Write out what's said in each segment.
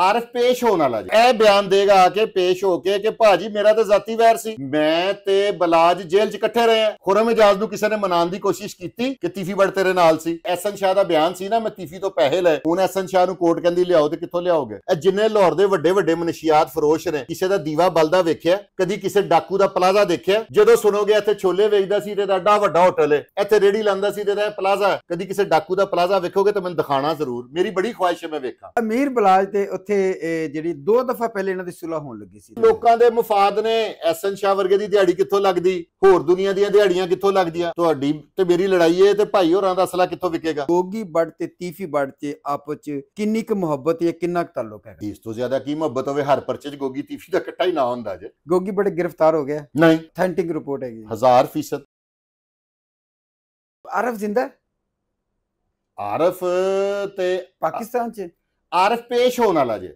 ਆਰਫ ਪੇਸ਼ ਹੋਣ ਵਾਲਾ ਜੀ ਇਹ ਬਿਆਨ ਦੇਗਾ ਆ ਕੇ ਪੇਸ਼ ਹੋ ਕੇ ਕਿ ਭਾਜੀ ਮੇਰਾ ਤਾਂ ਜ਼ਾਤੀ ਵੈਰ ਸੀ ਮੈਂ ਤੇ ਬਲਾਜ ਜੇਲ੍ਹ 'ਚ ਇਕੱਠੇ ਰਹੇ ਆ ਖੁਰਮ ਇਜਾਜ਼ ਨੂੰ ਕਿਸੇ ਨੇ ਮਨਾਉਣ ਦੀ ਕੋਸ਼ਿਸ਼ ਕੀਤੀ ਕਿ ਤੀਫੀ ਬੜ ਤੇਰੇ ਨਾਲ ਸੀ ਐਸਨ ਸ਼ਾਹ ਦਾ ਬਿਆਨ ਸੀ ਨਾ ਮੈਂ ਤੀਫੀ ਤੋਂ ਪੈਸੇ ਲਏ ਹੁਣ ਐਸਨ ਸ਼ਾਹ ਨੂੰ ਕੋਰਟ ਕਹਿੰਦੀ ਲਿਆਓ ਤੇ ਕਿੱਥੋਂ ਲਿਆਓਗੇ ਇਹ ਜਿੰਨੇ ਲਾਹੌਰ ਦੇ ਵੱਡੇ ਵੱਡੇ ਮਨਸ਼ੀਆਤ ਫਰੋਸ਼ ਨੇ ਕਿਸੇ ਦਾ ਦੀਵਾ ਬਲਦਾ ਵੇਖਿਆ ਕਦੀ ਕਿਸੇ ਡਾਕੂ ਦਾ ਪਲਾਜ਼ਾ ਦੇਖਿਆ ਜਦੋਂ ਸੁਣੋਗੇ ਇੱਥੇ ਛੋਲੇ ਵੇਚਦਾ ਸੀ ਤੇ ਦਾਡਾ ਵੱਡਾ ਹੋਟਲ ਹੈ ਇੱਥੇ ਰੇੜੀ ਲਾਂਦਾ ਸੀ ਤੇ ਦਾ ਪਲਾਜ਼ਾ ਕਦੀ ਕਿਸੇ ਡਾਕੂ ਦਾ ਪਲਾਜ਼ਾ ਵੇਖੋਗੇ ਤਾਂ ਮੈਨੂੰ ਦਿਖਾਣਾ ਜ਼ਰੂਰ ਮੇਰੀ ਬੜੀ ਖੁਆਇਸ਼ ਹੈ ਮੈਂ ਵੇਖਾਂ ਅਮੀਰ ਬਲਾਜ ਤੇ ਉੱਥੇ ਜਿਹੜੀ ਦੋ ਦਫਾ ਪਹਿਲੇ ਇਹਨਾਂ ਦੀ ਸੁਲਾ ਹੋਣ ਲੱਗੀ ਸੀ ਲੋਕਾਂ ਦੇ ਮਫਾਦ ਨੇ ਐਸਨ ਸ਼ਾ ਵਰਗੇ ਦੀ ਦਿਹਾੜੀ ਕਿੱਥੋਂ ਲੱਗਦੀ ਹੋਰ ਦੁਨੀਆ ਦੀਆਂ ਦਿਹਾੜੀਆਂ ਕਿੱਥੋਂ ਲੱਗਦੀਆਂ ਤੁਹਾਡੀ ਤੇ ਮੇਰੀ ਲੜਾਈ ਏ ਤੇ ਭਾਈ ਹੋਰਾਂ ਦਾ ਅਸਲਾ ਕਿੱਥੋਂ ਵਿਕੇਗਾ ਗੋਗੀ ਬੜ ਤੇ ਤੀਫੀ ਬੜ ਤੇ ਆਪ ਚ ਕਿੰਨੀ ਕੁ ਮੁਹੱਬਤ ਹੈ ਕਿੰਨਾ ਕੁ ਤਾਲੁਕ ਹੈ ਇਸ ਤੋਂ ਜ਼ਿਆਦਾ ਕੀ ਮੁਹੱਬਤ ਹੋਵੇ ਹਰ ਪਰਚੇ ਚ ਗੋਗੀ ਤੀਫੀ ਦਾ ਇਕੱਠਾ ਹੀ ਨਾ ਹੁੰਦਾ ਜੇ ਗੋਗੀ ਬੜੇ ਗ੍ਰਿਫਤਾਰ ਹੋ ਗਿਆ ਨਹੀਂ ਥੈਂਟਿੰਗ ਰਿਪੋਰਟ ਹੈਗੀ 1000% ਆਰਫ ਜ਼ਿੰਦਾ ਆਰਫ ਤੇ ਪਾਕਿਸਤਾਨ ਚ ਆਰਫ ਪੇਸ਼ ਹੋਣ ਵਾਲਾ ਜੇ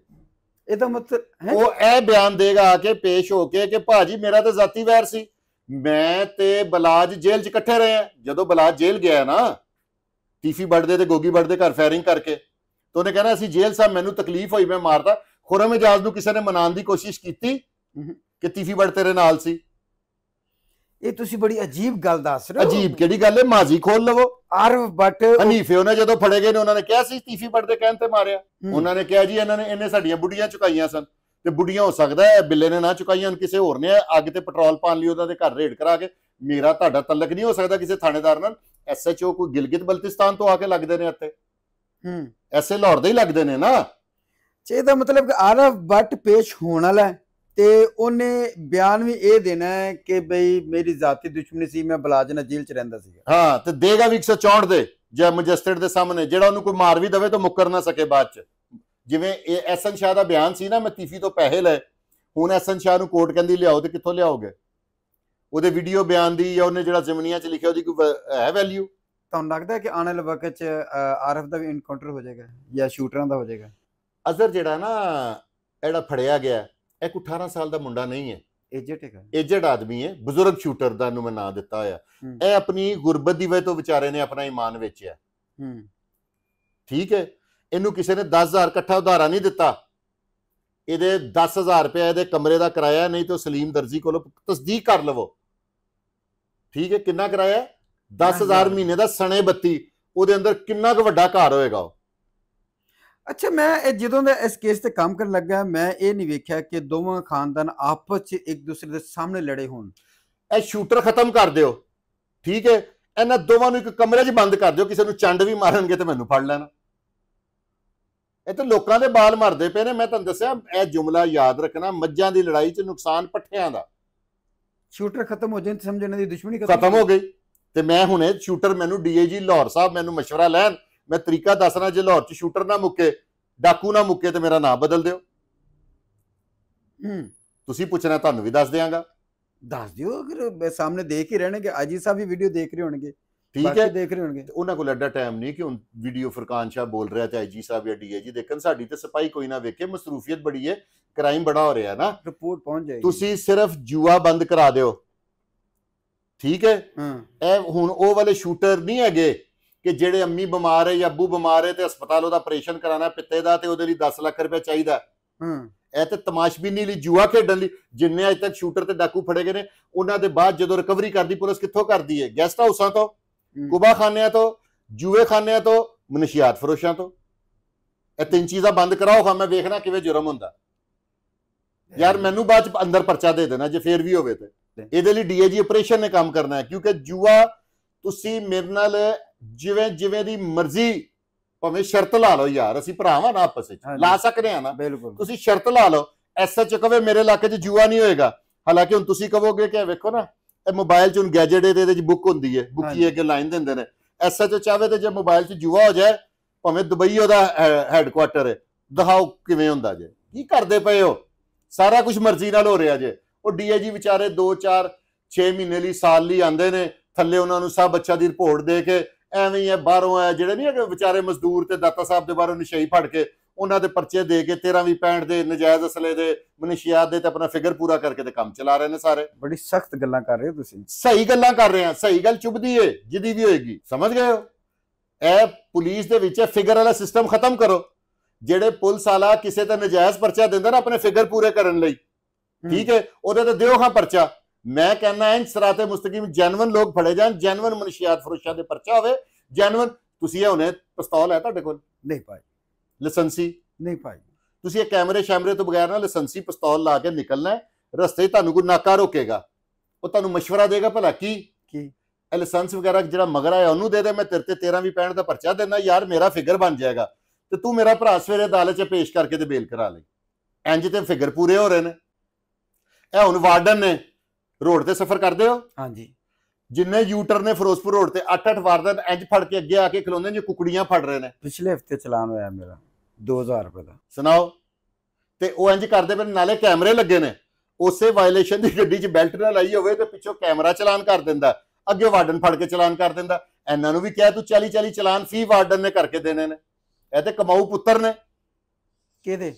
ਇਹਦਾ ਮਤਲਬ ਹੈ ਉਹ ਇਹ ਬਿਆਨ ਦੇਗਾ ਆ ਕੇ ਪੇਸ਼ ਹੋ ਕੇ ਕਿ ਭਾਜੀ ਮੇਰਾ ਤਾਂ ਜ਼ਾਤੀ ਵੈਰ ਸੀ ਮੈਂ ਤੇ ਬਲਾਜ ਜੇਲ੍ਹ 'ਚ ਇਕੱਠੇ ਰਹੇ ਆ ਜਦੋਂ ਬਲਾਜ ਜੇਲ੍ਹ ਗਿਆ ਨਾ ਟੀਫੀ ਬੜਦੇ ਤੇ ਗੋਗੀ ਬੜਦੇ ਘਰ ਫੈਰਿੰਗ ਕਰਕੇ ਤੋਂ ਉਹਨੇ ਕਹਿੰਦਾ ਅਸੀਂ ਜੇਲ੍ਹ ਸਾਹਿਬ ਮੈਨੂੰ ਤਕਲੀਫ ਹੋਈ ਮੈਂ ਮਾਰਦਾ ਖੁਰਮ ਇਜਾਜ਼ ਨੂੰ ਕਿਸੇ ਨੇ ਮਨਾਉਣ ਦੀ ਕੋਸ਼ਿਸ਼ ਕੀਤੀ ਕਿ ਟੀਫੀ ਬੜ ਤੇਰੇ ਨਾਲ ਸੀ ਇਹ ਤੁਸੀਂ ਬੜੀ ਅਜੀਬ ਗੱਲ ਦੱਸ ਰਹੇ ਹੋ ਅਜੀਬ ਕਿਹੜੀ ਗੱਲ ਹੈ ਮਾਜ਼ੀ ਖੋਲ ਲਵੋ ਅਰਫ ਬਟ ਹਨੀਫੇ ਉਹਨਾਂ ਜਦੋਂ ਫੜੇ ਗਏ ਨੇ ਉਹਨਾਂ ਨੇ ਕਿਹਾ ਸੀ ਤੀਫੀ ਬਟ ਦੇ ਕਹਿਣ ਤੇ ਮਾਰਿਆ ਉਹਨਾਂ ਨੇ ਕਿਹਾ ਜੀ ਇਹਨਾਂ ਨੇ ਇਹਨੇ ਸਾਡੀਆਂ ਬੁੱਢੀਆਂ ਚੁਕਾਈਆਂ ਸਨ ਤੇ ਬੁੱਢੀਆਂ ਹੋ ਸਕਦਾ ਹੈ ਬਿੱਲੇ ਨੇ ਨਾ ਚੁਕਾਈਆਂ ਕਿਸੇ ਹੋਰ ਨੇ ਅੱਗ ਤੇ ਪੈਟਰੋਲ ਪਾਣ ਲਈ ਉਹਨਾਂ ਦੇ ਘਰ ਰੇਡ ਕਰਾ ਕੇ ਮੇਰਾ ਤੁਹਾਡਾ ਤਲਕ ਨਹੀਂ ਹੋ ਸਕਦਾ ਕਿਸੇ ਥਾਣੇਦਾਰ ਨਾਲ ਐਸਐਚਓ ਕੋਈ ਗਿਲਗਿਤ ਬਲਤਿਸਤਾਨ ਤੋਂ ਆ ਕੇ ਲੱਗਦੇ ਨੇ ਇੱਥੇ ਹੂੰ ਐਸੇ ਲਾਹੌਰ ਦੇ ਹੀ ਲੱਗਦੇ ਨੇ ਨਾ ਚੇ ਦਾ ਮਤਲਬ ਕਿ ਆਰਫ ਬਟ ਪੇਸ਼ ਹੋਣ ਵਾਲਾ ਹੈ ਤੇ ਉਹਨੇ ਬਿਆਨ ਵੀ ਇਹ ਦੇਣਾ ਹੈ ਕਿ ਬਈ ਮੇਰੀ ਜ਼ਾਤੀ ਦੁਸ਼ਮਣੀ ਸੀ ਮੈਂ ਬਲਾਜਨਾ ਜੇਲ੍ਹ 'ਚ ਰਹਿੰਦਾ ਸੀ ਹਾਂ ਤੇ ਦੇਗਾ ਵੀ 164 ਦੇ ਜੇ ਮਜਿਸਟਰੇਟ ਦੇ ਸਾਹਮਣੇ ਜਿਹੜਾ ਉਹਨੂੰ ਕੋਈ ਮਾਰ ਵੀ ਦਵੇ ਤਾਂ ਮੁੱਕਰ ਨਾ ਸਕੇ ਬਾਅਦ 'ਚ ਜਿਵੇਂ ਇਹ ਐਸਨ ਸ਼ਾਹ ਦਾ ਬਿਆਨ ਸੀ ਨਾ ਮੈਂ ਤੀਫੀ ਤੋਂ ਪੈਸੇ ਲੈ ਹੁਣ ਐਸਨ ਸ਼ਾਹ ਨੂੰ ਕੋਰਟ ਕਹਿੰਦੀ ਲਿਆਓ ਤੇ ਕਿੱਥੋਂ ਲਿਆਓਗੇ ਉਹਦੇ ਵੀਡੀਓ ਬਿਆਨ ਦੀ ਜਾਂ ਉਹਨੇ ਜਿਹੜਾ ਜ਼ਮਨੀਆਂ 'ਚ ਲਿਖਿਆ ਉਹਦੀ ਕੋਈ ਹੈ ਵੈਲਿਊ ਤੁਹਾਨੂੰ ਲੱਗਦਾ ਕਿ ਆਉਣ ਵਾਲੇ ਵਕਤ 'ਚ ਆਰਫ ਦਾ ਵੀ ਇਨਕਾਊਂਟਰ ਹੋ ਜਾਏਗਾ ਜਾਂ ਸ਼ੂਟਰਾਂ ਦਾ ਹੋ ਜਾਏਗਾ ਅਜ਼ਰ ਜਿਹੜਾ ਨਾ ਐਡਾ ਫੜਿਆ ਗਿਆ ਇਹ ਕੋ 18 ਸਾਲ ਦਾ ਮੁੰਡਾ ਨਹੀਂ ਹੈ ਏਜਡ ਹੈਗਾ ਏਜਡ ਆਦਮੀ ਹੈ ਬਜ਼ੁਰਗ ਸ਼ੂਟਰ ਦਾ ਨੂੰ ਮੈਂ ਨਾਂ ਦਿੱਤਾ ਹੋਇਆ ਇਹ ਆਪਣੀ ਗੁਰਬਤ ਦੀ ਵਜ੍ਹਾ ਤੋਂ ਵਿਚਾਰੇ ਨੇ ਆਪਣਾ ਈਮਾਨ ਵੇਚਿਆ ਹੂੰ ਠੀਕ ਹੈ ਇਹਨੂੰ ਕਿਸੇ ਨੇ 10000 ਇਕੱਠਾ ਉਧਾਰਾ ਨਹੀਂ ਦਿੱਤਾ ਇਹਦੇ 10000 ਰੁਪਏ ਇਹਦੇ ਕਮਰੇ ਦਾ ਕਿਰਾਇਆ ਨਹੀਂ ਤਾਂ ਸਲੀਮ ਦਰਜੀ ਕੋਲੋਂ ਤਸਦੀਕ ਕਰ ਲਵੋ ਠੀਕ ਹੈ ਕਿੰਨਾ ਕਿਰਾਇਆ 10000 ਮਹੀਨੇ ਦਾ ਸਣੇ ਬੱਤੀ ਉਹਦੇ ਅੰਦਰ ਕਿੰਨਾ ਕੁ ਵੱਡਾ ਘਰ ਹੋਏਗਾ ਉਹ ਅੱਛਾ ਮੈਂ ਇਹ ਜਦੋਂ ਦਾ ਇਸ ਕੇਸ ਤੇ ਕੰਮ ਕਰਨ ਲੱਗਾ ਮੈਂ ਇਹ ਨਹੀਂ ਵੇਖਿਆ ਕਿ ਦੋਵਾਂ ਖਾਨਦਾਨ ਆਪਸ ਵਿੱਚ ਇੱਕ ਦੂਸਰੇ ਦੇ ਸਾਹਮਣੇ ਲੜੇ ਹੋਣ ਇਹ ਸ਼ੂਟਰ ਖਤਮ ਕਰ ਦਿਓ ਠੀਕ ਹੈ ਇਹਨਾਂ ਦੋਵਾਂ ਨੂੰ ਇੱਕ ਕਮਰੇ 'ਚ ਬੰਦ ਕਰ ਦਿਓ ਕਿਸੇ ਨੂੰ ਚੰਡ ਵੀ ਮਾਰਨਗੇ ਤੇ ਮੈਨੂੰ ਫੜ ਲੈਣਾ ਇਹ ਤਾਂ ਲੋਕਾਂ ਦੇ ਬਾਲ ਮਰਦੇ ਪਏ ਨੇ ਮੈਂ ਤੁਹਾਨੂੰ ਦੱਸਿਆ ਇਹ ਜੁਮਲਾ ਯਾਦ ਰੱਖਣਾ ਮੱਝਾਂ ਦੀ ਲੜਾਈ 'ਚ ਨੁਕਸਾਨ ਪੱਠਿਆਂ ਦਾ ਸ਼ੂਟਰ ਖਤਮ ਹੋ ਜਾਣ ਸਮਝਣ ਦੀ ਦੁਸ਼ਮਣੀ ਖਤਮ ਹੋ ਗਈ ਤੇ ਮੈਂ ਹੁਣੇ ਸ਼ੂਟਰ ਮੈਨੂੰ ਡੀਏਜੀ ਲਾਹੌਰ ਸਾਹਿਬ ਮੈਨੂੰ مشورہ ਲੈਣ ਮੈਂ ਤਰੀਕਾ ਦੱਸਣਾ ਜੇ ਲਾਹੌਰ 'ਚ ਸ਼ੂਟਰ ਨਾ ਮੁੱਕੇ ਡਾਕੂ ਨਾ ਮੁੱਕੇ ਤੇ ਮੇਰਾ ਨਾਮ ਬਦਲ ਦਿਓ ਤੁਸੀਂ ਪੁੱਛਣਾ ਤੁਹਾਨੂੰ ਵੀ ਦੱਸ ਦੇਵਾਂਗਾ ਦੱਸ ਦਿਓ ਅਗਰ ਸਾਹਮਣੇ ਦੇਖ ਹੀ ਰਹਿਣਗੇ ਅਜੀ ਸਾਹਿਬ ਵੀ ਵੀਡੀਓ ਦੇਖ ਰਹੇ ਹੋਣਗੇ ਠੀਕ ਹੈ ਦੇਖ ਰਹੇ ਹੋਣਗੇ ਉਹਨਾਂ ਕੋਲ ਅੱਡਾ ਟਾਈਮ ਨਹੀਂ ਕਿ ਉਹ ਵੀਡੀਓ ਫਰਕਾਨ ਸ਼ਾਹ ਬੋਲ ਰਿਹਾ ਤੇ ਆਈਜੀ ਸਾਹਿਬ ਜਾਂ ਜੀ ਦੇਖਣ ਸਾਡੀ ਤੇ ਸਪਾਈ ਕੋਈ ਨਾ ਵੇਖੇ ਮਸਰੂਫੀਅਤ ਬੜੀ ਹੈ ਕ੍ਰਾਈਮ ਬੜਾ ਹੋ ਰਿਹਾ ਨਾ ਰਿਪੋਰਟ ਪਹੁੰਚ ਜਾਏਗੀ ਤੁਸੀਂ ਸਿਰਫ ਜੂਆ ਬੰਦ ਕਰਾ ਦਿਓ ਠੀਕ ਹੈ ਇਹ ਹੁਣ ਉਹ ਵਾਲੇ ਸ਼ੂਟਰ ਨਹੀਂ ਹੈਗੇ ਕਿ ਜਿਹੜੇ ਅੰਮੀ ਬਿਮਾਰ ਹੈ ਜਾਂ ਅੱਬੂ ਬਿਮਾਰ ਹੈ ਤੇ ਹਸਪਤਾਲ ਉਹਦਾ ਆਪਰੇਸ਼ਨ ਕਰਾਣਾ ਪਿੱਤੇ ਦਾ ਤੇ ਉਹਦੇ ਲਈ 10 ਲੱਖ ਰੁਪਏ ਚਾਹੀਦਾ ਹੂੰ ਇਹ ਤੇ ਤਮਾਸ਼ਬੀਨੀ ਲਈ ਜੂਆ ਖੇਡਣ ਲਈ ਜਿੰਨੇ ਅਜੇ ਤੱਕ ਸ਼ੂਟਰ ਤੇ ਡਾਕੂ ਫੜੇ ਗਏ ਨੇ ਉਹਨਾਂ ਦੇ ਬਾਅਦ ਜਦੋਂ ਰਿਕਵਰੀ ਕਰਦੀ ਪੁਲਿਸ ਕਿੱਥੋਂ ਕਰਦੀ ਹੈ ਗੈਸਟ ਹਾਊਸਾਂ ਤੋਂ ਕੁਬਾ ਖਾਨਿਆਂ ਤੋਂ ਜੂਏ ਖਾਨਿਆਂ ਤੋਂ ਮਨਸ਼ੀਆਤ ਫਰੋਸ਼ਾਂ ਤੋਂ ਇਹ ਤਿੰਨ ਚੀਜ਼ਾਂ ਬੰਦ ਕਰਾਓ ਖਾ ਮੈਂ ਵੇਖਣਾ ਕਿਵੇਂ ਜੁਰਮ ਹੁੰਦਾ ਯਾਰ ਮੈਨੂੰ ਬਾਅਦ ਚ ਅੰਦਰ ਪਰਚਾ ਦੇ ਦੇਣਾ ਜੇ ਫੇਰ ਵੀ ਹੋਵੇ ਤੇ ਇਹਦੇ ਲਈ ਡੀਏਜੀ ਆਪਰੇਸ਼ਨ ਨੇ ਕੰਮ ਕਰਨਾ ਹੈ ਕਿਉਂਕਿ ਜੂਆ ਤੁਸੀਂ ਮੇਰੇ ਨਾਲ ਜਿਵੇਂ ਜਿਵੇਂ ਦੀ ਮਰਜ਼ੀ ਭਾਵੇਂ ਸ਼ਰਤ ਲਾ ਲਓ ਯਾਰ ਅਸੀਂ ਭਰਾਵਾਂ ਨਾ ਆਪਸ ਵਿੱਚ ਲਾ ਸਕਦੇ ਆ ਨਾ ਤੁਸੀਂ ਸ਼ਰਤ ਲਾ ਲਓ ਐਸਐਚ ਕਹਵੇ ਮੇਰੇ ਇਲਾਕੇ 'ਚ ਜੂਆ ਨਹੀਂ ਹੋਏਗਾ ਹਾਲਾਂਕਿ ਹੁਣ ਤੁਸੀਂ ਕਹੋਗੇ ਕਿ ਵੇਖੋ ਨਾ ਇਹ ਮੋਬਾਈਲ 'ਚ ਹੁਣ ਗੈਜਟ ਇਹਦੇ ਵਿੱਚ ਬੁੱਕ ਹੁੰਦੀ ਹੈ ਬੁੱਕੀ ਅੱਗੇ ਲਾਈਨ ਦਿੰਦੇ ਨੇ ਐਸਐਚ ਚਾਹਵੇ ਤੇ ਜੇ ਮੋਬਾਈਲ 'ਚ ਜੂਆ ਹੋ ਜਾਏ ਭਾਵੇਂ ਦੁਬਈ ਉਹਦਾ ਹੈੱਡਕੁਆਟਰ ਹੈ ਦਿਖਾਓ ਕਿਵੇਂ ਹੁੰਦਾ ਜੇ ਕੀ ਕਰਦੇ ਪਏ ਹੋ ਸਾਰਾ ਕੁਝ ਮਰਜ਼ੀ ਨਾਲ ਹੋ ਰਿਹਾ ਜੇ ਉਹ ਡੀਏਜੀ ਵਿਚਾਰੇ 2 4 6 ਮਹੀਨੇ ਲਈ ਸਾਲ ਲਈ ਆਂਦੇ ਨੇ ਥੱਲੇ ਉਹਨਾਂ ਨੂੰ ਸਭ ਬੱਚਾ ਦੀ ਰਿਪੋਰਟ ਦੇ ਕੇ ਐਵੇਂ ਹੀ ਹੈ ਬਾਹਰੋਂ ਆਇਆ ਜਿਹੜੇ ਨਹੀਂ ਹੈਗੇ ਵਿਚਾਰੇ ਮਜ਼ਦੂਰ ਤੇ ਦਾਤਾ ਸਾਹਿਬ ਦੇ ਬਾਹਰੋਂ ਨਸ਼ਈ ਫੜ ਕੇ ਉਹਨਾਂ ਦੇ ਪਰਚੇ ਦੇ ਕੇ 13 ਵੀ 65 ਦੇ ਨਜਾਇਜ਼ ਅਸਲੇ ਦੇ ਮਨਸ਼ੀਆਤ ਦੇ ਤੇ ਆਪਣਾ ਫਿਗਰ ਪੂਰਾ ਕਰਕੇ ਤੇ ਕੰਮ ਚਲਾ ਰਹੇ ਨੇ ਸਾਰੇ ਬੜੀ ਸਖਤ ਗੱਲਾਂ ਕਰ ਰਹੇ ਹੋ ਤੁਸੀਂ ਸਹੀ ਗੱਲਾਂ ਕਰ ਰਹੇ ਆ ਸਹੀ ਗੱਲ ਚੁਬਦੀ ਏ ਜਿੱਦੀ ਵੀ ਹੋਏਗੀ ਸਮਝ ਗਏ ਹੋ ਇਹ ਪੁਲਿਸ ਦੇ ਵਿੱਚ ਫਿਗਰ ਵਾਲਾ ਸਿਸਟਮ ਖਤਮ ਕਰੋ ਜਿਹੜੇ ਪੁਲਿਸ ਵਾਲਾ ਕਿਸੇ ਤੇ ਨਜਾਇਜ਼ ਪਰਚਾ ਦਿੰਦਾ ਨਾ ਆਪਣੇ ਫਿਗਰ ਪੂਰੇ ਕਰਨ ਲਈ ਠੀਕ ਹੈ ਉਹਦੇ ਤੇ ਦਿਓ ਖਾਂ ਪਰਚਾ ਮੈਂ ਕਹਿੰਦਾ ਹਾਂ ਸਰਾਤੇ ਮੁਸਤਕੀਮ ਜੈਨੂਨ ਲੋਕ ਫੜੇ ਜਾਣ ਜੈਨੂਨ ਮਨਸ਼ੀਆਤ ਫਰੋਸ਼ਾ ਦੇ ਪਰਚਾ ਹੋਵੇ ਜੈਨੂਨ ਤੁਸੀਂ ਇਹ ਹੁਣੇ ਪਿਸਤੌਲ ਹੈ ਤੁਹਾਡੇ ਕੋਲ ਨਹੀਂ ਭਾਈ ਲਾਇਸੈਂਸੀ ਨਹੀਂ ਭਾਈ ਤੁਸੀਂ ਇਹ ਕੈਮਰੇ ਸ਼ੈਮਰੇ ਤੋਂ ਬਗੈਰ ਨਾ ਲਾਇਸੈਂਸੀ ਪਿਸਤੌਲ ਲਾ ਕੇ ਨਿਕਲਣਾ ਰਸਤੇ ਤੁਹਾਨੂੰ ਕੋਈ ਨਾਕਾ ਰੋਕੇਗਾ ਉਹ ਤੁਹਾਨੂੰ ਮਸ਼ਵਰਾ ਦੇਗਾ ਭਲਾ ਕੀ ਕੀ ਇਹ ਲਾਇਸੈਂਸ ਵਗੈਰਾ ਜਿਹੜਾ ਮਗਰ ਆਇਆ ਉਹਨੂੰ ਦੇ ਦੇ ਮੈਂ ਤੇਰੇ ਤੇ 13 ਵੀ ਪੈਣ ਦਾ ਪਰਚਾ ਦੇਣਾ ਯਾਰ ਮੇਰਾ ਫਿਗਰ ਬਣ ਜਾਏਗਾ ਤੇ ਤੂੰ ਮੇਰਾ ਭਰਾ ਸਵੇਰੇ ਅਦਾਲਤ 'ਚ ਪੇਸ਼ ਕਰਕੇ ਤੇ ਬੇਲ ਕਰਾ ਲੈ ਇੰਜ ਤੇ ਫਿਗਰ ਪੂਰੇ ਹੋ ਰਹੇ ਨੇ ਇਹ ਹੁਣ ਵਾਰਡਨ ਨੇ ਰੋਡ ਤੇ ਸਫ਼ਰ ਕਰਦੇ ਹੋ ਹਾਂਜੀ ਜਿੰਨੇ ਯੂਟਰ ਨੇ ਫਿਰੋਜ਼ਪੁਰ ਰੋਡ ਤੇ 8-8 ਵਾਰ ਦਾ ਇੰਜ ਫੜ ਕੇ ਅੱਗੇ ਆ ਕੇ ਖਲੋਂਦੇ ਨੇ ਕੁਕੜੀਆਂ ਫੜ ਰਹੇ ਨੇ ਪਿਛਲੇ ਹਫਤੇ ਚਲਾਨ ਹੋਇਆ ਮੇਰਾ 2000 ਰੁਪਏ ਦਾ ਸੁਣਾਓ ਤੇ ਉਹ ਇੰਜ ਕਰਦੇ ਪਏ ਨਾਲੇ ਕੈਮਰੇ ਲੱਗੇ ਨੇ ਉਸੇ ਵਾਇਲੇਸ਼ਨ ਦੀ ਗੱਡੀ 'ਚ ਬੈਲਟ ਨਾ ਲਾਈ ਹੋਵੇ ਤੇ ਪਿੱਛੋਂ ਕੈਮਰਾ ਚਲਾਨ ਕਰ ਦਿੰਦਾ ਅੱਗੇ ਵਾਰਡਨ ਫੜ ਕੇ ਚਲਾਨ ਕਰ ਦਿੰਦਾ ਇਹਨਾਂ ਨੂੰ ਵੀ ਕਿਹਾ ਤੂੰ 40 40 ਚਲਾਨ ਫੀ ਵਾਰਡਨ ਨੇ ਕਰਕੇ ਦੇਣੇ ਨੇ ਇਹ ਤੇ ਕਮਾਊ ਪੁੱਤਰ ਨੇ ਕਿਹਦੇ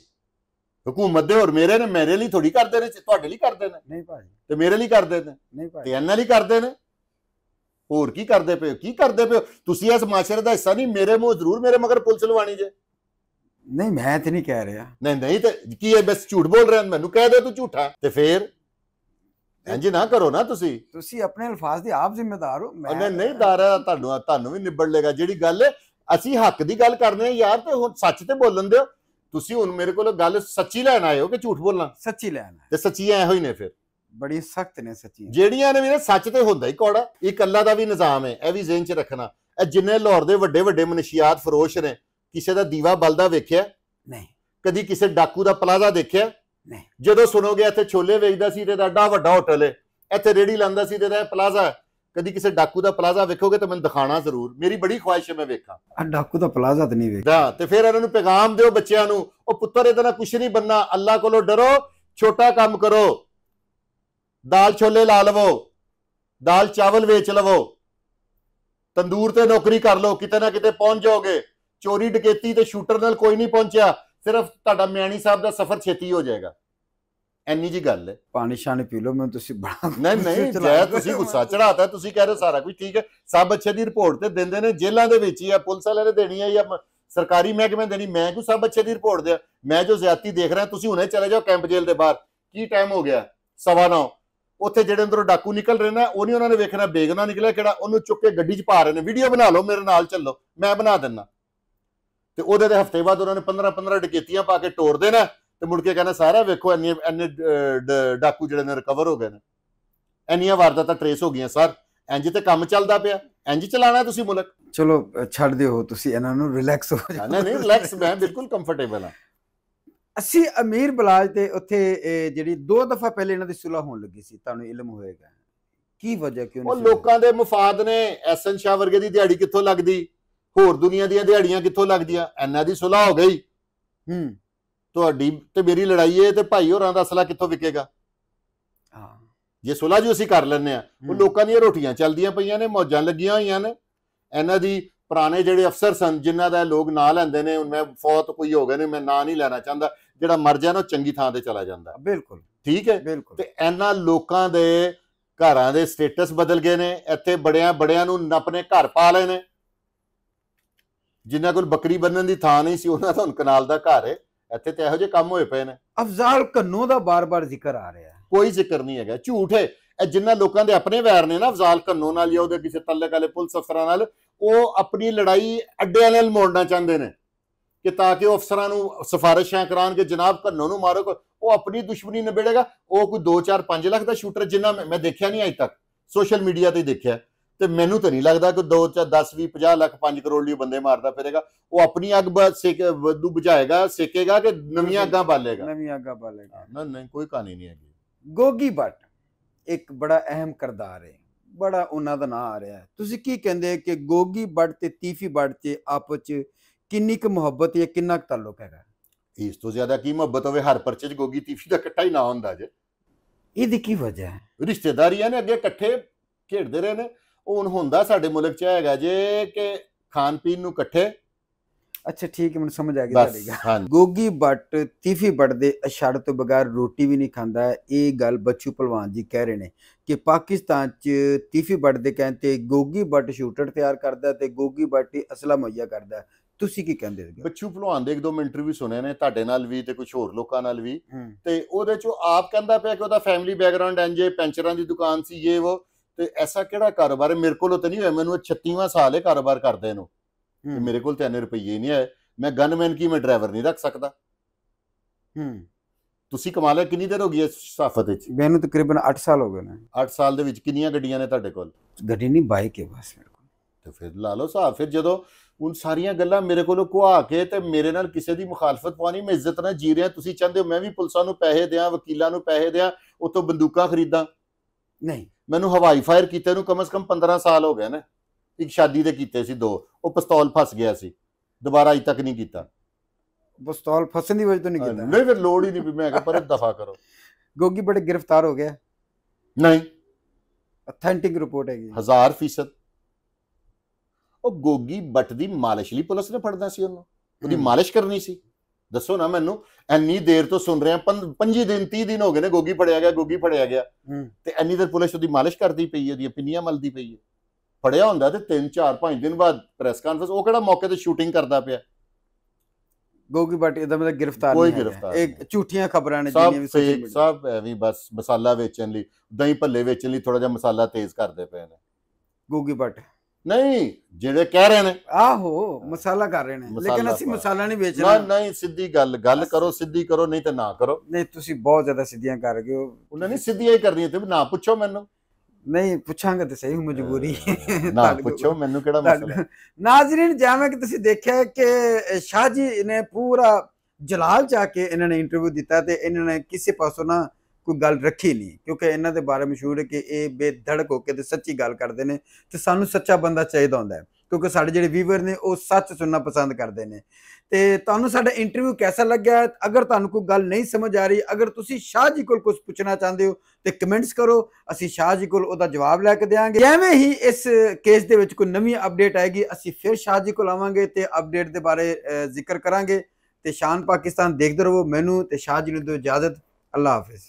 ਹਕੂਮਤ ਦੇ ਹੋਰ ਮੇਰੇ ਨੇ ਮੇਰੇ ਲਈ ਥੋੜੀ ਕਰਦੇ ਨੇ ਤੁਹਾਡੇ ਲਈ ਕਰਦੇ ਨੇ ਨਹੀਂ ਭਾਜੀ ਤੇ ਮੇਰੇ ਲਈ ਕਰਦੇ ਨੇ ਨਹੀਂ ਭਾਜੀ ਤੇ ਇਹਨਾਂ ਲਈ ਕਰਦੇ ਨੇ ਹੋਰ ਕੀ ਕਰਦੇ ਪਏ ਕੀ ਕਰਦੇ ਪਏ ਤੁਸੀਂ ਇਸ ਮਾਸ਼ਰੇ ਦਾ ਹਿੱਸਾ ਨਹੀਂ ਮੇਰੇ ਮੂੰਹ ਜ਼ਰੂਰ ਮੇਰੇ ਮਗਰ ਪੁਲਿਸ ਲਵਾਣੀ ਜੇ ਨਹੀਂ ਮੈਂ ਤੇ ਨਹੀਂ ਕਹਿ ਰਿਹਾ ਨਹੀਂ ਨਹੀਂ ਤੇ ਕੀ ਇਹ ਬਸ ਝੂਠ ਬੋਲ ਰਿਹਾ ਮੈਨੂੰ ਕਹਿ ਦੇ ਤੂੰ ਝੂਠਾ ਤੇ ਫੇਰ ਇੰਜ ਨਾ ਕਰੋ ਨਾ ਤੁਸੀਂ ਤੁਸੀਂ ਆਪਣੇ ਅਲਫਾਜ਼ ਦੇ ਆਪ ਜ਼ਿੰਮੇਦਾਰ ਹੋ ਮੈਂ ਨਹੀਂ ਦਾਰਾ ਤੁਹਾਨੂੰ ਤੁਹਾਨੂੰ ਵੀ ਨਿਬੜ ਲੇਗਾ ਜਿਹੜੀ ਗੱਲ ਅਸੀਂ ਹੱਕ ਦੀ ਗੱਲ ਕਰਦੇ ਆ ਯਾਰ ਤੇ ਹੁਣ ਸੱਚ ਤੇ ਬੋਲਣ ਦਿਓ ਤੁਸੀਂ ਹੁਣ ਮੇਰੇ ਕੋਲ ਗੱਲ ਸੱਚੀ ਲੈਣ ਆਏ ਹੋ ਕਿ ਝੂਠ ਬੋਲਣਾ ਸੱਚੀ ਲੈਣ ਤੇ ਸੱਚੀਆਂ ਐ ਹੀ ਨੇ ਫਿਰ ਬੜੀ ਸਖਤ ਨੇ ਸੱਚੀਆਂ ਜਿਹੜੀਆਂ ਨੇ ਵੀ ਸੱਚ ਤੇ ਹੁੰਦਾ ਹੀ ਕੋੜਾ ਇੱਕ ਅੱਲਾ ਦਾ ਵੀ ਨਿਜ਼ਾਮ ਹੈ ਇਹ ਵੀ ਜ਼ਿਹਨ 'ਚ ਰੱਖਣਾ ਇਹ ਜਿੰਨੇ ਲਾਹੌਰ ਦੇ ਵੱਡੇ ਵੱਡੇ ਮਨਸ਼ੀਆਤ ਫਰੋਸ਼ ਨੇ ਕਿਸੇ ਦਾ ਦੀਵਾ ਬਲਦਾ ਵੇਖਿਆ ਨਹੀਂ ਕਦੀ ਕਿਸੇ ਡਾਕੂ ਦਾ ਪਲਾਜ਼ਾ ਦੇਖਿਆ ਨਹੀਂ ਜਦੋਂ ਸੁਣੋਗੇ ਇੱਥੇ ਛੋਲੇ ਵੇਚਦਾ ਸੀ ਤੇ ਦਾ ਵੱਡਾ ਹੋਟਲ ਹੈ ਇੱਥੇ ਰੇੜੀ ਲਾਂਦਾ ਸੀ ਤੇ ਦਾ ਪਲਾਜ਼ਾ کدی کسی ڈاکو کا پلازا ویکو گے تو مجھے دکھایا ضرور میری بڑی خواہش ہے میں پیغام دو بچوں الا کو ڈرو چھوٹا کام کرو دال چھولہ لا لو دال چاول ویچ لو تندور نوکری کر لو کتنے نہ کتنے پہنچ جاؤ گے چوری ڈکیتی شوٹر کوئی نہیں پہنچا صرف تا میانی صاحب کا سفر چیتی ہو جائے گا ਐਨੀ ਜੀ ਗੱਲ ਹੈ ਪਾਣੀ ਸ਼ਾਨੀ ਪੀ ਲਓ ਮੈਂ ਤੁਸੀਂ ਬੜਾ ਨਹੀਂ ਨਹੀਂ ਜੈ ਤੁਸੀਂ ਗੁੱਸਾ ਚੜਾਤਾ ਤੁਸੀਂ ਕਹਿ ਰਹੇ ਸਾਰਾ ਕੁਝ ਠੀਕ ਹੈ ਸਭ ਅੱਛੇ ਦੀ ਰਿਪੋਰਟ ਤੇ ਦਿੰਦੇ ਨੇ ਜੇਲ੍ਹਾਂ ਦੇ ਵਿੱਚ ਹੀ ਆ ਪੁਲਿਸ ਵਾਲਿਆਂ ਨੇ ਦੇਣੀ ਹੈ ਜਾਂ ਸਰਕਾਰੀ ਮਹਿਕਮੇ ਦੇਣੀ ਮੈਂ ਕਿਉਂ ਸਭ ਅੱਛੇ ਦੀ ਰਿਪੋਰਟ ਦਿਆਂ ਮੈਂ ਜੋ ਜ਼ਿਆਤੀ ਦੇਖ ਰਿਹਾ ਤੁਸੀਂ ਹੁਣੇ ਚਲੇ ਜਾਓ ਕੈਂਪ ਜੇਲ੍ਹ ਦੇ ਬਾਹਰ ਕੀ ਟਾਈਮ ਹੋ ਗਿਆ ਸਵਾ ਨੌ ਉੱਥੇ ਜਿਹੜੇ ਅੰਦਰੋਂ ਡਾਕੂ ਨਿਕਲ ਰਹੇ ਨੇ ਉਹ ਨਹੀਂ ਉਹਨਾਂ ਨੇ ਵੇਖਣਾ ਬੇਗਨਾ ਨਿਕਲਿਆ ਕਿਹੜਾ ਉਹਨੂੰ ਚੁੱਕ ਕੇ ਗੱਡੀ 'ਚ ਪਾ ਰਹੇ ਨੇ ਵੀਡੀਓ ਬਣਾ ਲਓ ਮੇਰੇ ਨਾਲ ਚੱਲੋ ਮੈਂ ਬਣਾ ਦਿੰਨਾ ਤੇ ਉਹਦੇ ਦੇ ਹਫਤੇ ਬਾਅਦ ਉਹਨਾਂ ਨੇ 15 15 ਡਕੇਤੀਆਂ ਪਾ ਕੇ ਟੋਰ ਦੇਣਾ ਤੇ ਮੁੜ ਕੇ ਕਹਿੰਦਾ ਸਾਰਾ ਵੇਖੋ ਇੰਨੇ ਇੰਨੇ ਡਾਕੂ ਜਿਹੜੇ ਨੇ ਰਿਕਵਰ ਹੋ ਗਏ ਨੇ ਇੰਨੀਆਂ ਵਾਰਦਾਤਾਂ ਟਰੇਸ ਹੋ ਗਈਆਂ ਸਰ ਇੰਜ ਤੇ ਕੰਮ ਚੱਲਦਾ ਪਿਆ ਇੰਜ ਚਲਾਣਾ ਤੁਸੀਂ ਮੁਲਕ ਚਲੋ ਛੱਡ ਦਿਓ ਤੁਸੀਂ ਇਹਨਾਂ ਨੂੰ ਰਿਲੈਕਸ ਹੋ ਜਾਣਾ ਨਹੀਂ ਨਹੀਂ ਰਿਲੈਕਸ ਮੈਂ ਬਿਲਕੁਲ ਕੰਫਰਟੇਬਲ ਆ ਅਸੀਂ ਅਮੀਰ ਬਲਾਜ ਤੇ ਉੱਥੇ ਜਿਹੜੀ ਦੋ ਦਫਾ ਪਹਿਲੇ ਇਹਨਾਂ ਦੀ ਸੁਲਾ ਹੋਣ ਲੱਗੀ ਸੀ ਤੁਹਾਨੂੰ ਇਲਮ ਹੋਏਗਾ ਕੀ ਵਜ੍ਹਾ ਕਿਉਂ ਉਹ ਲੋਕਾਂ ਦੇ ਮਫਾਦ ਨੇ ਐਸਨ ਸ਼ਾ ਵਰਗੇ ਦੀ ਦਿਹਾੜੀ ਕਿੱਥੋਂ ਲੱਗਦੀ ਹੋਰ ਦੁਨੀਆ ਦੀਆਂ ਦਿਹਾੜੀਆਂ ਕਿੱਥੋਂ ਲੱਗਦੀਆਂ ਇਹਨਾਂ ਦੀ ਸੁਲਾ ਹੋ ਗਈ ਹੂੰ ਤੁਹਾਡੀ ਤੇ ਮੇਰੀ ਲੜਾਈ ਹੈ ਤੇ ਭਾਈ ਹੋਰਾਂ ਦਾ ਅਸਲਾ ਕਿੱਥੋਂ ਵਿਕੇਗਾ ਹਾਂ ਜੇ ਸੁਲਾ ਜੀ ਅਸੀਂ ਕਰ ਲੈਨੇ ਆ ਉਹ ਲੋਕਾਂ ਦੀਆਂ ਰੋਟੀਆਂ ਚੱਲਦੀਆਂ ਪਈਆਂ ਨੇ ਮੌਜਾਂ ਲੱਗੀਆਂ ਹੋਈਆਂ ਨੇ ਇਹਨਾਂ ਦੀ ਪੁਰਾਣੇ ਜਿਹੜੇ ਅਫਸਰ ਸਨ ਜਿਨ੍ਹਾਂ ਦਾ ਲੋਕ ਨਾਂ ਲੈਂਦੇ ਨੇ ਉਹਨਾਂ ਮੈਂ ਫੌਤ ਕੋਈ ਹੋ ਗਏ ਨੇ ਮੈਂ ਨਾਂ ਨਹੀਂ ਲੈਣਾ ਚਾਹੁੰਦਾ ਜਿਹੜਾ ਮਰ ਜਾਣਾ ਚੰਗੀ ਥਾਂ ਤੇ ਚਲਾ ਜਾਂਦਾ ਬਿਲਕੁਲ ਠੀਕ ਹੈ ਤੇ ਇਹਨਾਂ ਲੋਕਾਂ ਦੇ ਘਰਾਂ ਦੇ ਸਟੇਟਸ ਬਦਲ ਗਏ ਨੇ ਇੱਥੇ ਬੜਿਆਂ ਬੜਿਆਂ ਨੂੰ ਆਪਣੇ ਘਰ ਪਾ ਲਏ ਨੇ ਜਿਨ੍ਹਾਂ ਕੋਲ ਬੱਕਰੀ ਬੰਨਣ ਦੀ ਥਾਂ ਨਹੀਂ ਸੀ ਉਹਨਾਂ ਦਾ ਹੁਣ ਕਨਾਲ ਦਾ ਘਰ ਹੈ ਇੱਥੇ ਤੇ ਇਹੋ ਜਿਹੇ ਕੰਮ ਹੋਏ ਪਏ ਨੇ ਅਫਜ਼ਾਲ ਕੰਨੋ ਦਾ ਬਾਰ-ਬਾਰ ਜ਼ਿਕਰ ਆ ਰਿਹਾ ਕੋਈ ਜ਼ਿਕਰ ਨਹੀਂ ਹੈਗਾ ਝੂਠ ਹੈ ਇਹ ਜਿੰਨਾ ਲੋਕਾਂ ਦੇ ਆਪਣੇ ਵੈਰ ਨੇ ਨਾ ਅਫਜ਼ਾਲ ਕੰਨੋ ਨਾਲ ਜਾਂ ਉਹਦੇ ਕਿਸੇ ਤੱਲੇ ਵਾਲੇ ਪੁਲਿਸ ਅਫਸਰਾਂ ਨਾਲ ਉਹ ਆਪਣੀ ਲੜਾਈ ਅੱਡਿਆਂ ਨਾਲ ਮੋੜਨਾ ਚਾਹੁੰਦੇ ਨੇ ਕਿ ਤਾਂ ਕਿ ਉਹ ਅਫਸਰਾਂ ਨੂੰ ਸਫਾਰਿਸ਼ਾਂ ਕਰਾਣ ਕਿ ਜਨਾਬ ਕੰਨੋ ਨੂੰ ਮਾਰੋ ਉਹ ਆਪਣੀ ਦੁਸ਼ਮਣੀ ਨਿਬੇੜੇਗਾ ਉਹ ਕੋਈ 2 4 5 ਲੱਖ ਦਾ ਸ਼ੂਟਰ ਜਿੰਨਾ ਮੈਂ ਦੇਖਿਆ ਨਹੀਂ ਅਜੇ ਤੱਕ ਸੋਸ਼ਲ ਮੀਡੀਆ ਤੇ ਦੇਖਿਆ ਤੇ ਮੈਨੂੰ ਤਾਂ ਨਹੀਂ ਲੱਗਦਾ ਕਿ 2 ਚਾ 10 20 50 ਲੱਖ 5 ਕਰੋੜ ਲਈ ਬੰਦੇ ਮਾਰਦਾ ਫਿਰੇਗਾ ਉਹ ਆਪਣੀ ਅੱਗ ਵਧੂ ਬੁਝਾਏਗਾ ਸੇਕੇਗਾ ਕਿ ਨਵੀਆਂ ਅੱਗਾਂ ਬਾਲੇਗਾ ਨਵੀਆਂ ਅੱਗਾਂ ਬਾਲੇਗਾ ਨਾ ਨਹੀਂ ਕੋਈ ਕਹਾਣੀ ਨਹੀਂ ਹੈਗੀ ਗੋਗੀ ਬਟ ਇੱਕ ਬੜਾ ਅਹਿਮ ਕਰਦਾਰ ਹੈ ਬੜਾ ਉਹਨਾਂ ਦਾ ਨਾਂ ਆ ਰਿਹਾ ਹੈ ਤੁਸੀਂ ਕੀ ਕਹਿੰਦੇ ਕਿ ਗੋਗੀ ਬਟ ਤੇ ਤੀਫੀ ਬਟ ਤੇ ਆਪਸ ਵਿੱਚ ਕਿੰਨੀ ਕੁ ਮੁਹੱਬਤ ਹੈ ਕਿੰਨਾ ਕੁ ਤਾਲੁਕ ਹੈਗਾ ਇਸ ਤੋਂ ਜ਼ਿਆਦਾ ਕੀ ਮੁਹੱਬਤ ਹੋਵੇ ਹਰ ਪਰਚੇ 'ਚ ਗੋਗੀ ਤੀਫੀ ਦਾ ਇਕੱਠਾ ਹੀ ਨਾ ਹੁੰਦਾ ਜੇ ਇਹਦੀ ਕੀ ਵਜ੍ਹਾ ਹੈ ਰਿਸ਼ਤੇਦਾਰੀਆਂ ਨੇ ਅੱਗੇ ਇਕੱਠੇ ਖੇਡਦੇ ਰਹੇ ਨੇ ਉਹ ਹੁਣ ਹੁੰਦਾ ਸਾਡੇ ਮੁਲਕ 'ਚ ਹੈਗਾ ਜੇ ਕਿ ਖਾਣ ਪੀਣ ਨੂੰ ਇਕੱਠੇ ਅੱਛਾ ਠੀਕ ਹੈ ਮੈਨੂੰ ਸਮਝ ਆ ਗਈ ਤੁਹਾਡੀ ਗੱਲ ਗੋਗੀ ਬੱਟ ਤੀਫੀ ਬੱਟ ਦੇ ਅਸ਼ੜ ਤੋਂ ਬਗੈਰ ਰੋਟੀ ਵੀ ਨਹੀਂ ਖਾਂਦਾ ਇਹ ਗੱਲ ਬੱਚੂ ਪਹਿਲਵਾਨ ਜੀ ਕਹਿ ਰਹੇ ਨੇ ਕਿ ਪਾਕਿਸਤਾਨ 'ਚ ਤੀਫੀ ਬੱਟ ਦੇ ਕਹਿੰਦੇ ਤੇ ਗੋਗੀ ਬੱਟ ਸ਼ੂਟਰ ਤਿਆਰ ਕਰਦਾ ਤੇ ਗੋਗੀ ਬੱਟ ਹੀ ਅਸਲਾ ਮਈਆ ਕਰਦਾ ਤੁਸੀਂ ਕੀ ਕਹਿੰਦੇ ਹੋ ਬੱਚੂ ਭਲਵਾਨ ਦੇ ਇੱਕ ਦੋ ਇੰਟਰਵਿਊ ਸੁਣੇ ਨੇ ਤੁਹਾਡੇ ਨਾਲ ਵੀ ਤੇ ਕੁਝ ਹੋਰ ਲੋਕਾਂ ਨਾਲ ਵੀ ਤੇ ਉਹਦੇ ਚੋਂ ਆਪ ਕਹਿੰਦਾ ਪਿਆ ਕਿ ਉਹਦਾ ਫੈਮਿਲੀ ਬੈਕਗ੍ਰਾਉਂਡ ਐਂਜੇ ਪੈਂਚਰਾਂ ਦੀ ਦੁਕਾਨ ਸੀ ਇਹ ਉਹ ਤੇ ਐਸਾ ਕਿਹੜਾ ਕਾਰੋਬਾਰ ਹੈ ਮੇਰੇ ਕੋਲ ਤਾਂ ਨਹੀਂ ਹੋਇਆ ਮੈਨੂੰ 36ਵਾਂ ਸਾਲ ਹੈ ਕਾਰੋਬਾਰ ਕਰਦੇ ਨੂੰ ਤੇ ਮੇਰੇ ਕੋਲ ਤਾਂ ਇੰਨੇ ਰੁਪਈਏ ਨਹੀਂ ਆਏ ਮੈਂ ਗਨਮੈਨ ਕੀ ਮੈਂ ਡਰਾਈਵਰ ਨਹੀਂ ਰੱਖ ਸਕਦਾ ਹੂੰ ਤੁਸੀਂ ਕਮਾ ਲਿਆ ਕਿੰਨੀ ਦੇਰ ਹੋ ਗਈ ਇਸ ਸਾਫਤ ਵਿੱਚ ਮੈਨੂੰ ਤਕਰੀਬਨ 8 ਸਾਲ ਹੋ ਗਏ ਨੇ 8 ਸਾਲ ਦੇ ਵਿੱਚ ਕਿੰਨੀਆਂ ਗੱਡੀਆਂ ਨੇ ਤੁਹਾਡੇ ਕੋਲ ਗੱਡੀ ਨਹੀਂ ਬਾਈਕ ਹੈ ਬਸ ਮੇਰੇ ਕੋਲ ਤੇ ਫਿਰ ਲਾ ਲਓ ਸਾਫ ਫਿਰ ਜਦੋਂ ਉਹ ਸਾਰੀਆਂ ਗੱਲਾਂ ਮੇਰੇ ਕੋਲੋਂ ਕੁਆ ਕੇ ਤੇ ਮੇਰੇ ਨਾਲ ਕਿਸੇ ਦੀ ਮੁਖਾਲਫਤ ਪਾਣੀ ਮੈਂ ਇੱਜ਼ਤ ਨਾਲ ਜੀ ਰਿਹਾ ਤੁਸੀਂ ਚਾਹੁੰਦੇ ਹੋ ਮੈਂ ਵੀ ਪੁਲਿਸਾਂ ਨੂੰ ਪੈਸੇ ਦਿਆਂ ਵਕੀਲਾਂ ਨੂੰ ਪੈਸੇ ਦਿਆਂ ਉਤੋਂ ਬੰਦੂਕਾਂ ਖਰੀਦਾਂ ਨਹੀਂ ਮੈਨੂੰ ਹਵਾਈ ਫਾਇਰ ਕੀਤੇ ਨੂੰ ਕਮਸ ਕਮ 15 ਸਾਲ ਹੋ ਗਏ ਨੇ ਇੱਕ ਸ਼ਾਦੀ ਦੇ ਕੀਤੇ ਸੀ ਦੋ ਉਹ ਪਿਸਤੌਲ ਫਸ ਗਿਆ ਸੀ ਦੁਬਾਰਾ ਅਜੇ ਤੱਕ ਨਹੀਂ ਕੀਤਾ ਪਿਸਤੌਲ ਫਸਣ ਦੀ ਵਜ੍ਹਾ ਤੋਂ ਨਹੀਂ ਕੀਤਾ ਨਹੀਂ ਫਿਰ ਲੋੜ ਹੀ ਨਹੀਂ ਵੀ ਮੈਂ ਕਿਹਾ ਪਰ ਦਫਾ ਕਰੋ ਗੋਗੀ ਬੜੇ ਗ੍ਰਿਫਤਾਰ ਹੋ ਗਿਆ ਨਹੀਂ ਅਥੈਂਟਿਕ ਰਿਪੋਰਟ ਹੈਗੀ 1000% ਉਹ ਗੋਗੀ ਬਟ ਦੀ ਮਾਲਿਸ਼ ਲਈ ਪੁਲਿਸ ਨੇ ਫੜਦਾ ਸੀ ਉਹਨੂੰ ਉਹਦੀ ਮਾਲਿਸ਼ ਕਰਨੀ ਸੀ ਦੱਸੋ ਨਾ ਮੈਨੂੰ ਐਨੀ ਦੇਰ ਤੋਂ ਸੁਣ ਰਿਹਾ 25 ਦਿਨ 30 ਦਿਨ ਹੋ ਗਏ ਨੇ ਗੋਗੀ ਫੜਿਆ ਗਿਆ ਗੋਗੀ ਫੜਿਆ ਗਿਆ ਤੇ ਐਨੀ ਦੇਰ ਪੁਲਿਸ ਉਹਦੀ ਮਾਲਿਸ਼ ਕਰਦੀ ਪਈ ਹੈ ਉਹਦੀ ਪਿੰਨੀਆਂ ਮਲਦੀ ਪਈ ਹੈ ਫੜਿਆ ਹੁੰਦਾ ਤੇ 3 4 5 ਦਿਨ ਬਾਅਦ ਪ੍ਰੈਸ ਕਾਨਫਰੰਸ ਉਹ ਕਿਹੜਾ ਮੌਕੇ ਤੇ ਸ਼ੂਟਿੰਗ ਕਰਦਾ ਪਿਆ ਗੋਗੀ ਭਾਟੀ ਦਾ ਮਤਲਬ ਗ੍ਰਿਫਤਾਰ ਨਹੀਂ ਹੈ ਇੱਕ ਝੂਠੀਆਂ ਖਬਰਾਂ ਨੇ ਜਿਹੜੀਆਂ ਵੀ ਸੋਸ਼ਲ ਮੀਡੀਆ ਸਭ ਐਵੇਂ ਬਸ ਮਸਾਲਾ ਵੇਚਣ ਲਈ ਦਹੀਂ ਭੱਲੇ ਵੇਚਣ ਲਈ ਥੋੜਾ ਜਿਹਾ ਮਸਾਲਾ ਤੇਜ਼ ਕਰਦੇ ਪਏ ਨੇ ਗੋਗੀ ਭਾਟੀ نہیں پچا سوچو میمرین جام دیکھ جی نے پورا جلال جا کے کوئی گل رکھی نہیں کیونکہ یہاں کے بارے میں مشہور ہے کہ یہ بے دھڑک ہو کے سچی گل کرتے ہیں تو سانو سچا بندہ چاہیے ہوں کیونکہ سارے جڑے ویور نے وہ سچ سننا پسند کرتے ہیں تو تمہیں ساٹرویو کیسا لگیا ہے اگر تعمیر کوئی گل نہیں سمجھ آ رہی اگر تھی شاہ جی کو پوچھنا چاہتے ہو تو کمینٹس کرو اِسی شاہ جی کواب لے کے دیا گے جی میں ہی اس کےس کے نو اپڈیٹ آئے گی اِسی پھر شاہ جی کو آؤں گے تو اپڈیٹ کے بارے ذکر کریں گے تو شان پاکستان دیکھتے رہو مینو تو شاہ جی دے اجازت اللہ حافظ